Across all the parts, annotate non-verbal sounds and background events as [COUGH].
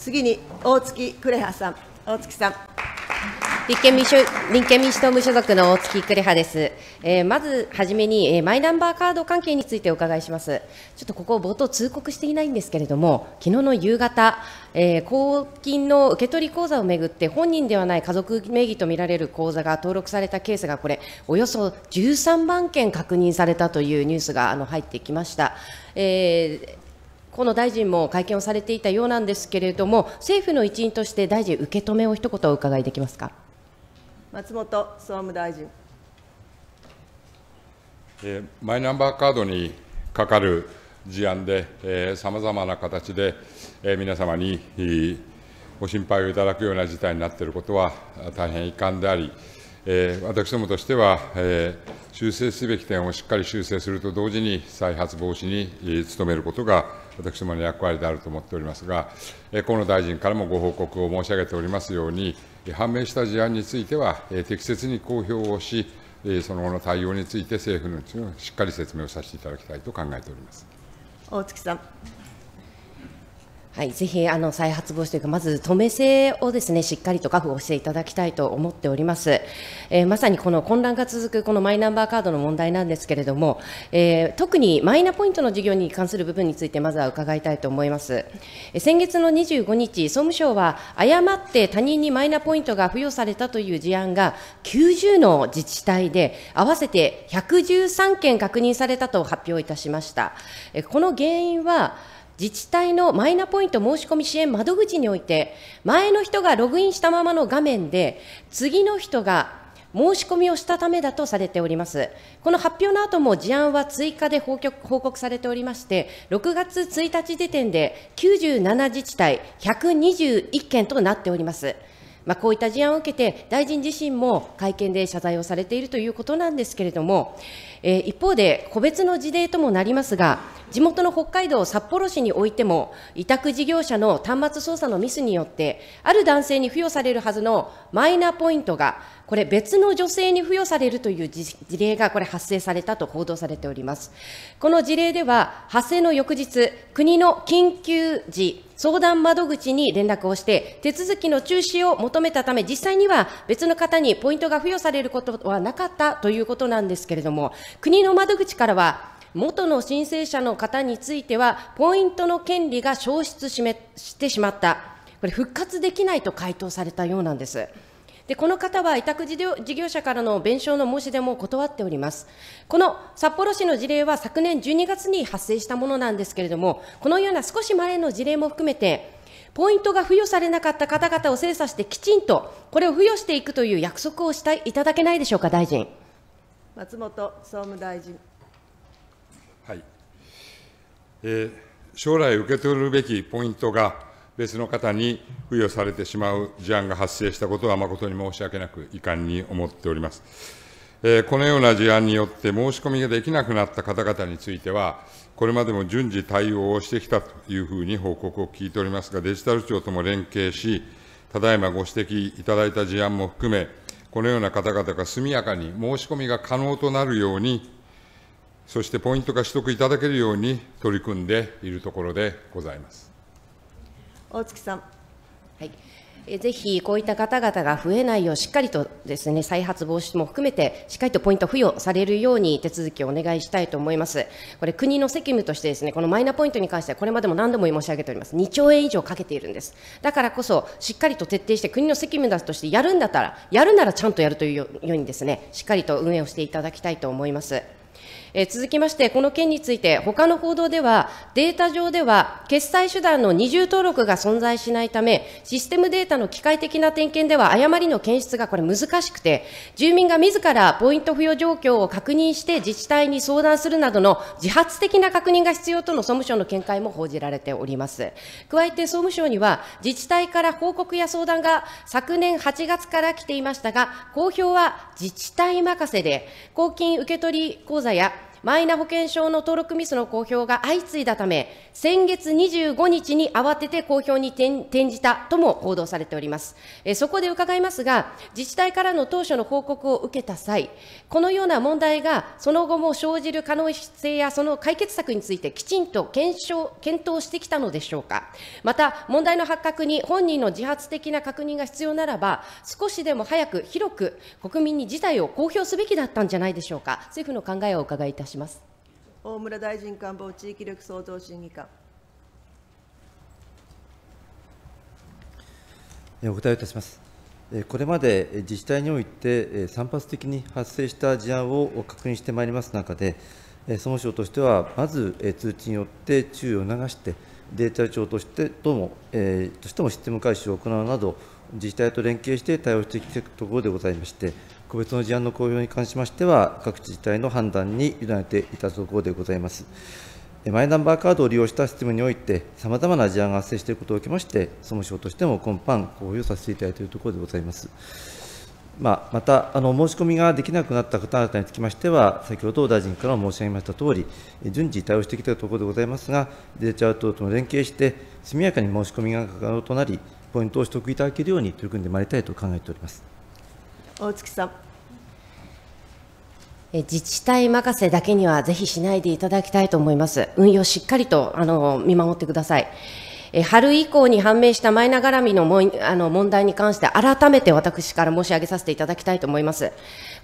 次に大月呉羽さん、大月さん。立憲民主立憲民主党無所属の大月呉羽です、えー、まずはじめに、えー、マイナンバーカード関係についてお伺いします、ちょっとここ、冒頭通告していないんですけれども、昨日の夕方、えー、公金の受け取り口座をめぐって、本人ではない家族名義とみられる口座が登録されたケースが、これ、およそ13万件確認されたというニュースがあの入ってきました。えー河野大臣も会見をされていたようなんですけれども、政府の一員として大臣、受け止めを一言お伺いできますか松本総務大臣。えー、マイナンバーカードにかかる事案で、さまざまな形で、えー、皆様に、えー、ご心配をいただくような事態になっていることは大変遺憾であり、えー、私どもとしては、えー、修正すべき点をしっかり修正すると同時に、再発防止に、えー、努めることが私どもの役割であると思っておりますが、河野大臣からもご報告を申し上げておりますように、判明した事案については、適切に公表をし、その後の対応について、政府のしっかり説明をさせていただきたいと考えております大槻さん。はい、ぜひあの再発防止というか、まず止め性をですねしっかりと確保していただきたいと思っております、えー、まさにこの混乱が続くこのマイナンバーカードの問題なんですけれども、えー、特にマイナポイントの事業に関する部分について、まずは伺いたいと思います、えー、先月の25日、総務省は誤って他人にマイナポイントが付与されたという事案が90の自治体で、合わせて113件確認されたと発表いたしました。えー、この原因は自治体のマイナポイント申し込み支援窓口において、前の人がログインしたままの画面で、次の人が申し込みをしたためだとされております。この発表の後も事案は追加で報告されておりまして、6月1日時点で97自治体121件となっております。まあ、こういった事案を受けて、大臣自身も会見で謝罪をされているということなんですけれども、えー、一方で、個別の事例ともなりますが、地元の北海道札幌市においても、委託事業者の端末操作のミスによって、ある男性に付与されるはずのマイナポイントが、これ、別の女性に付与されるという事例がこれ、発生されたと報道されております。この事例では、発生の翌日、国の緊急時、相談窓口に連絡をして、手続きの中止を求めたため、実際には別の方にポイントが付与されることはなかったということなんですけれども、国の窓口からは、元の申請者の方については、ポイントの権利が消失しめしてしまった、これ、復活できないと回答されたようなんです。でこの方は委託事業者からの弁償の申し出も断っております。この札幌市の事例は昨年12月に発生したものなんですけれども、このような少し前の事例も含めて、ポイントが付与されなかった方々を精査してきちんとこれを付与していくという約束をしたいいただけないでしょうか、大臣。松本総務大臣。はい。えー、将来受け取るべきポイントが別の方に付与されてしまう事案が発生したことは、誠に申し訳なく遺憾に思っております。このような事案によって申し込みができなくなった方々については、これまでも順次対応をしてきたというふうに報告を聞いておりますが、デジタル庁とも連携し、ただいまご指摘いただいた事案も含め、このような方々が速やかに申し込みが可能となるように、そしてポイントが取得いただけるように取り組んでいるところでございます。大月さん。はいえぜひこういった方々が増えないようしっかりとですね再発防止も含めてしっかりとポイント付与されるように手続きをお願いしたいと思います。これ国の責務としてですねこのマイナポイントに関してはこれまでも何度も申し上げております2兆円以上かけているんです。だからこそしっかりと徹底して国の責務だとしてやるんだったらやるならちゃんとやるというようにですねしっかりと運営をしていただきたいと思います。え続きまして、この件について、他の報道では、データ上では、決済手段の二重登録が存在しないため、システムデータの機械的な点検では、誤りの検出がこれ難しくて、住民が自らポイント付与状況を確認して、自治体に相談するなどの自発的な確認が必要との総務省の見解も報じられております。加えて総務省には、自治体から報告や相談が昨年8月から来ていましたが、公表は自治体任せで、公金受取口座やマイナ保険証の登録ミスの公表が相次いだため、先月25日に慌てて公表に転じたとも報道されております。えそこで伺いますが、自治体からの当初の報告を受けた際、このような問題がその後も生じる可能性やその解決策についてきちんと検証、検討してきたのでしょうか。また、問題の発覚に本人の自発的な確認が必要ならば、少しでも早く広く国民に事態を公表すべきだったんじゃないでしょうか。政府の考えをお伺いいたしします大村大臣官房地域力創造審議官お答えいたしますこれまで自治体において散発的に発生した事案を確認してまいります中で総務省としてはまず通知によって注意を促してデータ庁としてとも、えー、としてもシステム改修を行うなど、自治体と連携して対応してきくところでございまして、個別の事案の公表に関しましては、各自治体の判断に委ねていたところでございます。マイナンバーカードを利用したシステムにおいて、さまざまな事案が発生していることを受けまして、総務省としても今般、公表させていただいているところでございます。まあ、またあの、申し込みができなくなった方々につきましては、先ほど大臣からも申し上げましたとおり、順次対応してきたところでございますが、デジタル等との連携して、速やかに申し込みが可能となり、ポイントを取得いただけるように取り組んでまいりたいと考えております。大月さん自治体任せだけにはぜひしないでいただきたいと思います。運用しっかりとあの見守ってください。春以降に判明したマイナ絡みのもあの問題に関して改めて私から申し上げさせていただきたいと思います。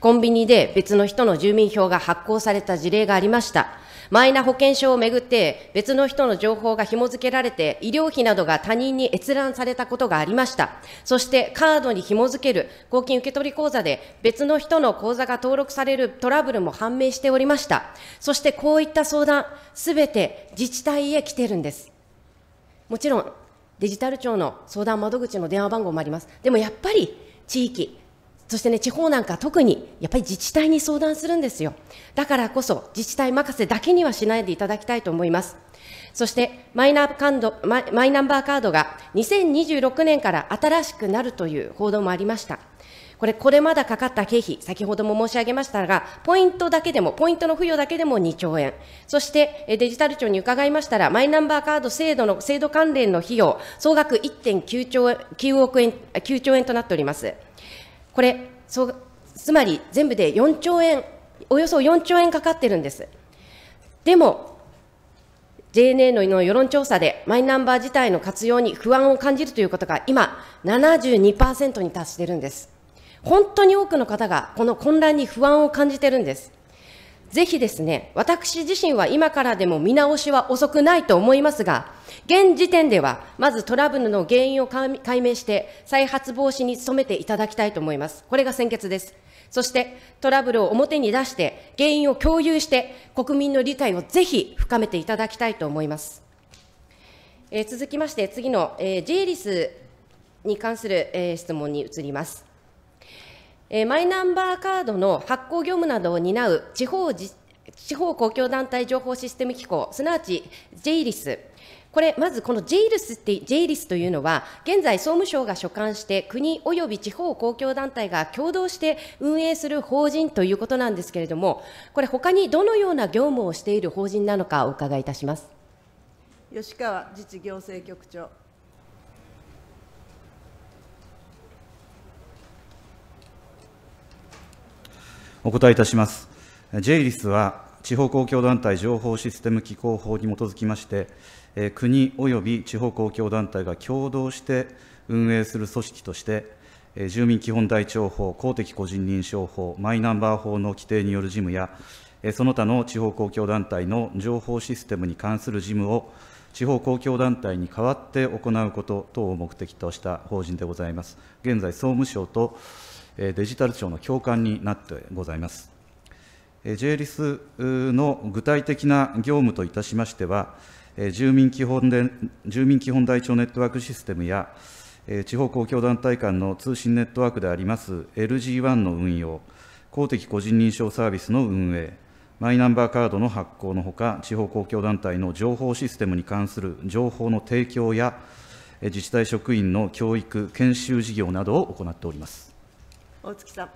コンビニで別の人の住民票が発行された事例がありました。マイナ保険証をめぐって別の人の情報が紐付けられて医療費などが他人に閲覧されたことがありましたそしてカードに紐付ける公金受取口座で別の人の口座が登録されるトラブルも判明しておりましたそしてこういった相談すべて自治体へ来てるんですもちろんデジタル庁の相談窓口の電話番号もありますでもやっぱり地域そしてね、地方なんか特にやっぱり自治体に相談するんですよ。だからこそ自治体任せだけにはしないでいただきたいと思います。そしてマイナカンドマイナンバーカードが2026年から新しくなるという報道もありました。これ、これまだかかった経費、先ほども申し上げましたが、ポイントだけでも、ポイントの付与だけでも2兆円。そして、デジタル庁に伺いましたら、マイナンバーカード制度の、制度関連の費用、総額1.9兆円、9億円、9兆円となっております。これ、そうつまり全部で4兆円、およそ4兆円かかってるんです。でも、JNN の世論調査でマイナンバー自体の活用に不安を感じるということが今、72%に達してるんです。本当に多くの方がこの混乱に不安を感じてるんです。ぜひですね、私自身は今からでも見直しは遅くないと思いますが、現時点では、まずトラブルの原因を解明して、再発防止に努めていただきたいと思います。これが先決です。そして、トラブルを表に出して、原因を共有して、国民の理解をぜひ深めていただきたいと思います。えー、続きまして、次の、えー、イリスに関する、えー、質問に移ります。えー、マイナンバーカードの発行業務などを担う地方地方公共団体情報システム機構、すなわち J リス、これ、まずこの J リスってリスというのは、現在、総務省が所管して、国および地方公共団体が共同して運営する法人ということなんですけれども、これ、他にどのような業務をしている法人なのか、お伺いいたします吉川自治行政局長。お答えいたします。JLIS は地方公共団体情報システム機構法に基づきまして、国及び地方公共団体が共同して運営する組織として、住民基本台帳法、公的個人認証法、マイナンバー法の規定による事務や、その他の地方公共団体の情報システムに関する事務を、地方公共団体に代わって行うこと等を目的とした法人でございます。現在、総務省とデジタル庁の共感になってございます。JLIS の具体的な業務といたしましては、住民基本で住民基本台帳ネットワークシステムや、地方公共団体間の通信ネットワークであります LG1 の運用、公的個人認証サービスの運営、マイナンバーカードの発行のほか、地方公共団体の情報システムに関する情報の提供や、自治体職員の教育・研修事業などを行っております。大月さん。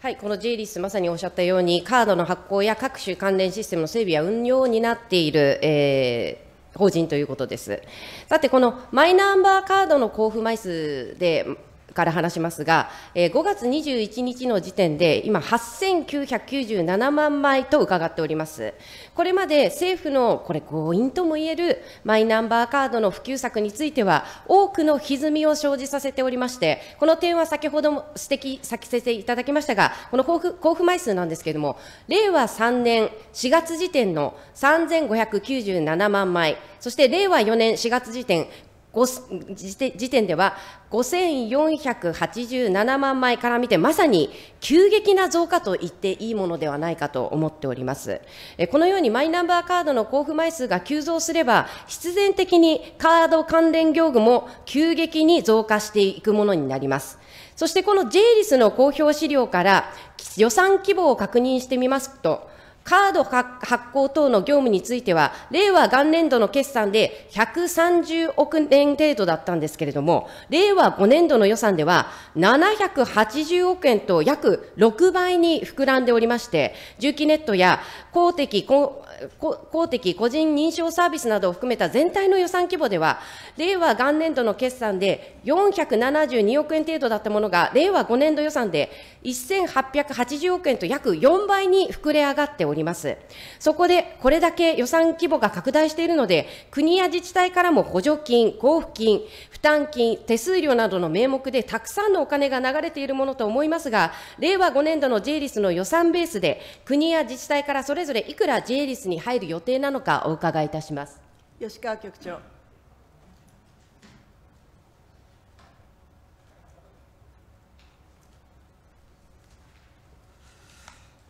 はい、この J リス、まさにおっしゃったように、カードの発行や各種関連システムの整備や運用を担っている、えー、法人ということです。さて、このマイナンバーカードの交付枚数で、から話しますが、えー、5月21日の時点で、今、8997万枚と伺っております。これまで政府の、これ、強引ともいえるマイナンバーカードの普及策については、多くの歪みを生じさせておりまして、この点は先ほども指摘させていただきましたが、この交付交付枚数なんですけれども、令和3年4月時点の3597万枚、そして令和4年4月時点、時点では5487万枚から見て、まさに急激な増加と言っていいものではないかと思っております。このようにマイナンバーカードの交付枚数が急増すれば、必然的にカード関連業務も急激に増加していくものになります。そしてこの J リスの公表資料から予算規模を確認してみますと、カード発行等の業務については、令和元年度の決算で130億円程度だったんですけれども、令和5年度の予算では780億円と約6倍に膨らんでおりまして、重機ネットや公的、公的個人認証サービスなどを含めた全体の予算規模では、令和元年度の決算で472億円程度だったものが、令和5年度予算で1880億円と約4倍に膨れ上がっております。おります。そこで、これだけ予算規模が拡大しているので、国や自治体からも補助金、交付金、負担金、手数料などの名目でたくさんのお金が流れているものと思いますが、令和5年度の J リスの予算ベースで、国や自治体からそれぞれいくら J リスに入る予定なのかお伺いいたします。吉川局長。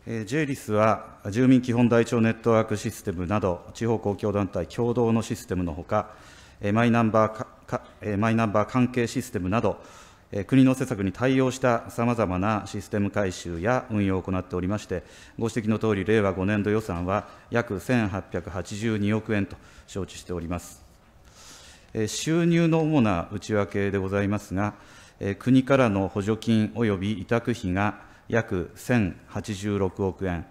JLIS は住民基本台帳ネットワークシステムなど、地方公共団体共同のシステムのほか、マイナンバーかマイナンバー関係システムなど、国の施策に対応したさまざまなシステム改修や運用を行っておりまして、ご指摘のとおり、令和5年度予算は約1882億円と承知しております。収入の主な内訳でございますが、国からの補助金及び委託費が約1086億円、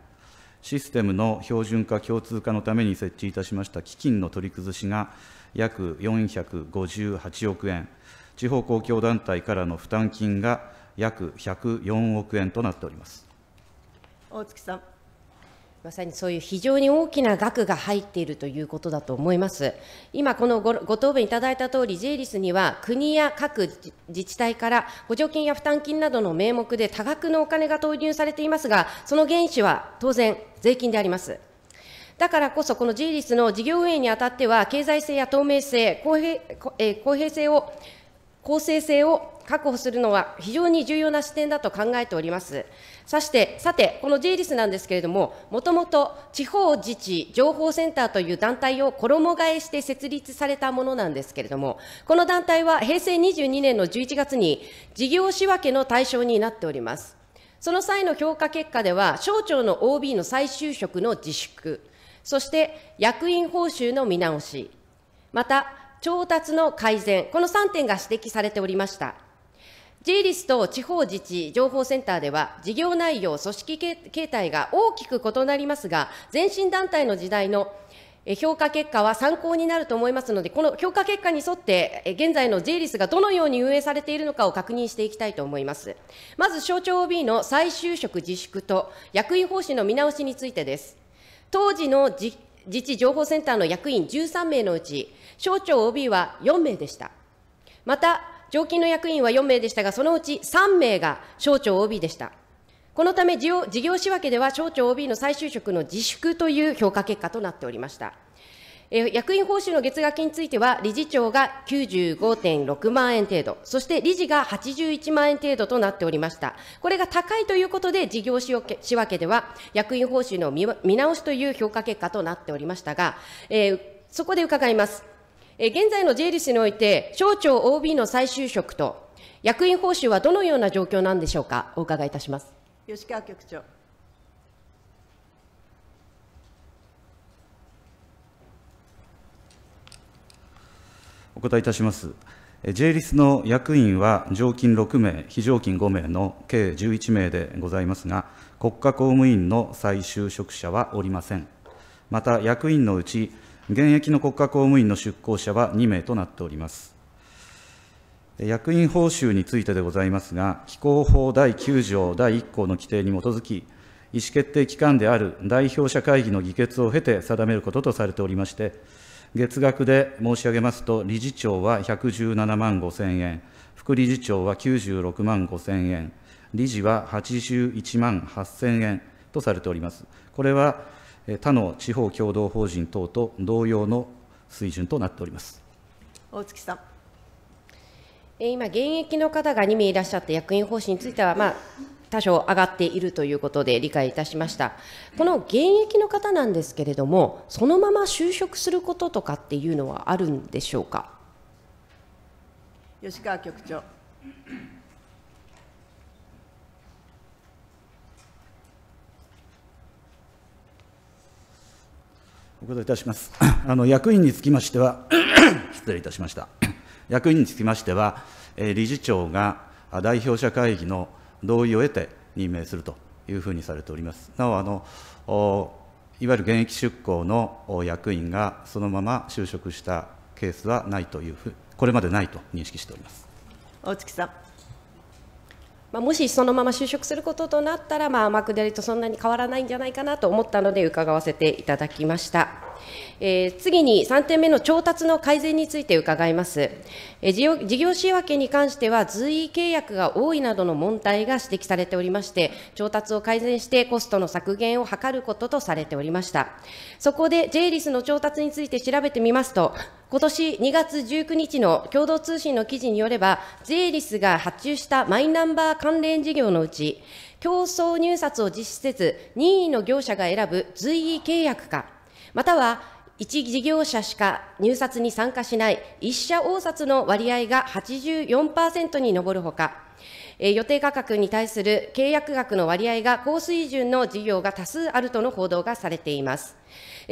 システムの標準化、共通化のために設置いたしました基金の取り崩しが約458億円、地方公共団体からの負担金が約104億円となっております。大月さんまさにそういう非常に大きな額が入っているということだと思います。今、このごご答弁いただいた通り、税率には国や各自治体から補助金や負担金などの名目で多額のお金が投入されていますが、その原資は当然、税金であります。だからこそ、この G 率の事業運営にあたっては、経済性や透明性、公平,、えー、公平性を、公正性を確保するのは非常に重要な視点だと考えております。さして、さて、この J リスなんですけれども、もともと地方自治情報センターという団体を衣替えして設立されたものなんですけれども、この団体は平成22年の11月に事業仕分けの対象になっております。その際の評価結果では、省庁の OB の再就職の自粛、そして役員報酬の見直し、また調達の改善、この3点が指摘されておりました。J i s と地方自治情報センターでは、事業内容、組織形態が大きく異なりますが、前身団体の時代の評価結果は参考になると思いますので、この評価結果に沿って、現在の J i s がどのように運営されているのかを確認していきたいと思います。まず、省庁 OB の再就職自粛と役員報酬の見直しについてです。当時の自治情報センターの役員13名のうち、省庁 OB は4名でした。また、常勤の役員は4名でしたが、そのうち3名が省庁 OB でした。このため事業仕分けでは省庁 OB の再就職の自粛という評価結果となっておりました。え役員報酬の月額については、理事長が95.6万円程度、そして理事が81万円程度となっておりました。これが高いということで、事業仕分けでは、役員報酬の見直しという評価結果となっておりましたが、えそこで伺います。え現在の税理士において、省庁 OB の再就職と、役員報酬はどのような状況なんでしょうか、お伺いいたします吉川局長。お答えいたします。J リスの役員は常勤6名、非常勤5名の計11名でございますが、国家公務員の再就職者はおりません。また役員のうち現役の国家公務員の出向者は2名となっております。役員報酬についてでございますが、機構法第9条第1項の規定に基づき、意思決定機関である代表者会議の議決を経て定めることとされておりまして、月額で申し上げますと、理事長は117万5000円、副理事長は96万5000円、理事は81万8000円とされております。これは他の地方共同法人等と同様の水準となっております大月さん。今、現役の方が2名いらっしゃって、役員報酬については、まあ、多少上がっているということで理解いたしました。この現役の方なんですけれども、そのまま就職することとかっていうのはあるんでしょうか。吉川局長。こといたします。[COUGHS] あの役員につきましては失礼いたしました。役員につきましては、[COUGHS] [COUGHS] え理事長が代表者会議の同意を得て任命するというふうにされております。なおあのいわゆる現役出向の役員がそのまま就職したケースはないというふう、これまでないと認識しております。大月さん。まあ、もしそのまま就職することとなったら、まあ、天下りとそんなに変わらないんじゃないかなと思ったので伺わせていただきました。えー、次に3点目の調達の改善について伺います、えー、事業事業仕分けに関しては随意契約が多いなどの問題が指摘されておりまして調達を改善してコストの削減を図ることとされておりましたそこで J リスの調達について調べてみますと今年2月19日の共同通信の記事によれば、税理士が発注したマイナンバー関連事業のうち、競争入札を実施せず、任意の業者が選ぶ随意契約か、または1事業者しか入札に参加しない1社応札の割合が84%に上るほか、予定価格に対する契約額の割合が高水準の事業が多数あるとの報道がされています。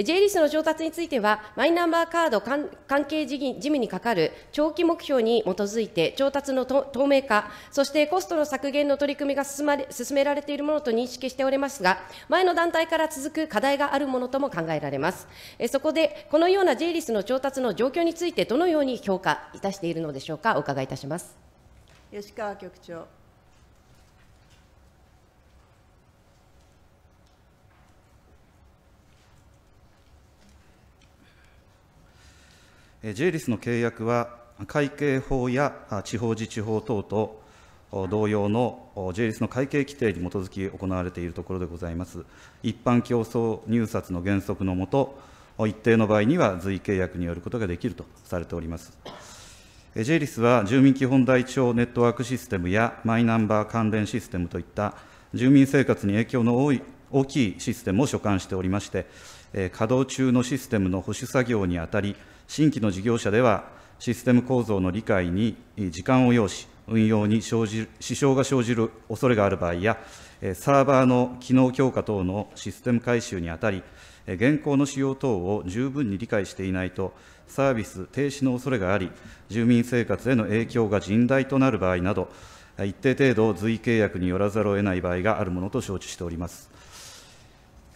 J リスの調達については、マイナンバーカード関係事務に係る長期目標に基づいて、調達の透明化、そしてコストの削減の取り組みが進まれ進められているものと認識しておりますが、前の団体から続く課題があるものとも考えられます。えそこで、このような J リスの調達の状況について、どのように評価いたしているのでしょうか、お伺いいたします。吉川局長。ジェリスの契約は、会計法や地方自治法等と同様の J リスの会計規定に基づき行われているところでございます。一般競争入札の原則のもと、一定の場合には随意契約によることができるとされております。J リスは住民基本台帳ネットワークシステムやマイナンバー関連システムといった住民生活に影響の多い大きいシステムを所管しておりまして、稼働中のシステムの保守作業にあたり、新規の事業者では、システム構造の理解に時間を要し、運用に生じる支障が生じる恐れがある場合や、サーバーの機能強化等のシステム改修にあたり、現行の仕様等を十分に理解していないと、サービス停止の恐れがあり、住民生活への影響が甚大となる場合など、一定程度、随意契約によらざるを得ない場合があるものと承知しております。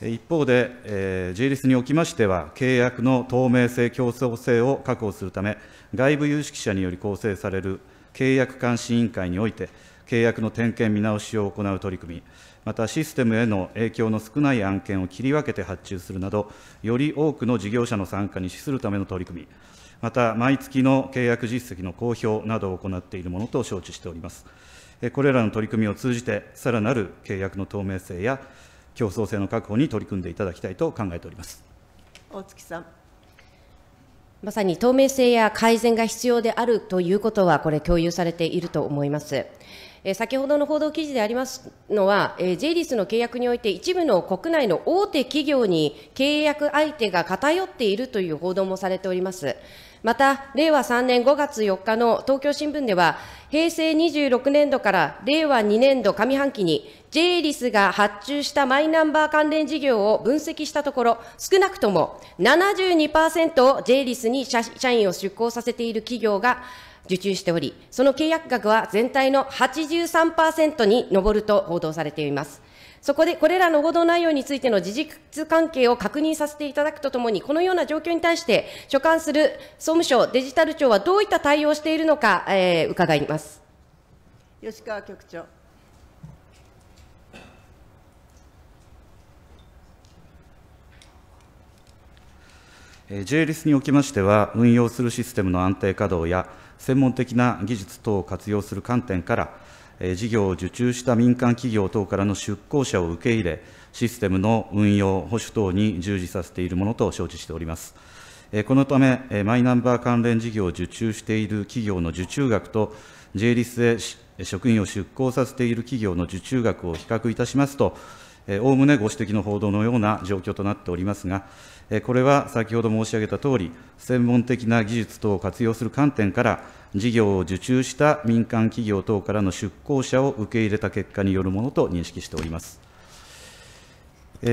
一方で、えー、G リスにおきましては、契約の透明性、競争性を確保するため、外部有識者により構成される契約監視委員会において、契約の点検見直しを行う取り組み、またシステムへの影響の少ない案件を切り分けて発注するなど、より多くの事業者の参加に資するための取り組み、また毎月の契約実績の公表などを行っているものと承知しております。これらの取り組みを通じて、さらなる契約の透明性や競争性の確保に取り組んでいただきたいと考えております大月さん。まさに透明性や改善が必要であるということは、これ、共有されていると思います。え先ほどの報道記事でありますのは、え J リスの契約において、一部の国内の大手企業に契約相手が偏っているという報道もされております。また、令和3年5月4日の東京新聞では、平成26年度から令和2年度上半期に、J リスが発注したマイナンバー関連事業を分析したところ、少なくとも72%を J リスに社員を出向させている企業が受注しており、その契約額は全体の83%に上ると報道されています。そこでこれらの報道内容についての事実関係を確認させていただくとともに、このような状況に対して、所管する総務省デジタル庁はどういった対応をしているのか、えー、伺います吉川局長。JLIS におきましては、運用するシステムの安定稼働や、専門的な技術等を活用する観点から、事業を受注した民間企業等からの出向者を受け入れ、システムの運用、保守等に従事させているものと承知しております。このため、マイナンバー関連事業を受注している企業の受注額と、JLIS へ職員を出向させている企業の受注額を比較いたしますと、おおむねご指摘の報道のような状況となっておりますが、これは先ほど申し上げたとおり、専門的な技術等を活用する観点から、事業を受注した民間企業等からの出向者を受け入れた結果によるものと認識しております。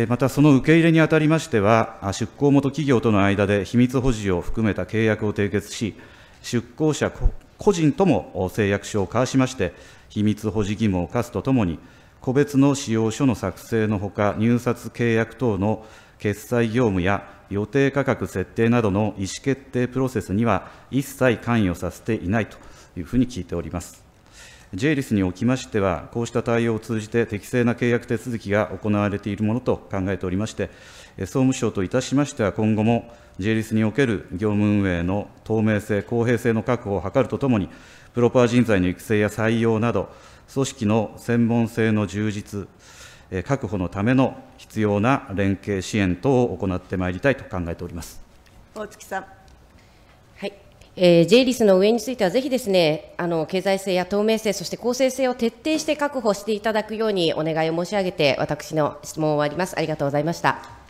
またその受け入れにあたりましては、出向元企業との間で秘密保持を含めた契約を締結し、出向者個人とも誓約書を交わしまして、秘密保持義務を課すとともに、個別の仕様書の作成のほか、入札契約等の決済業務や予定価格設定などの意思決定プロセスには一切関与させていないというふうに聞いております。ジェイリスにおきましては、こうした対応を通じて適正な契約手続きが行われているものと考えておりまして、総務省といたしましては、今後もジェイリスにおける業務運営の透明性、公平性の確保を図るとともに、プロパー人材の育成や採用など、組織の専門性の充実、確保のための必要な連携支援等を行ってまいりたいと考えております大月さん。はいえー、J リスの運営については、ぜひですねあの経済性や透明性、そして公正性を徹底して確保していただくようにお願いを申し上げて、私の質問を終わります。ありがとうございました。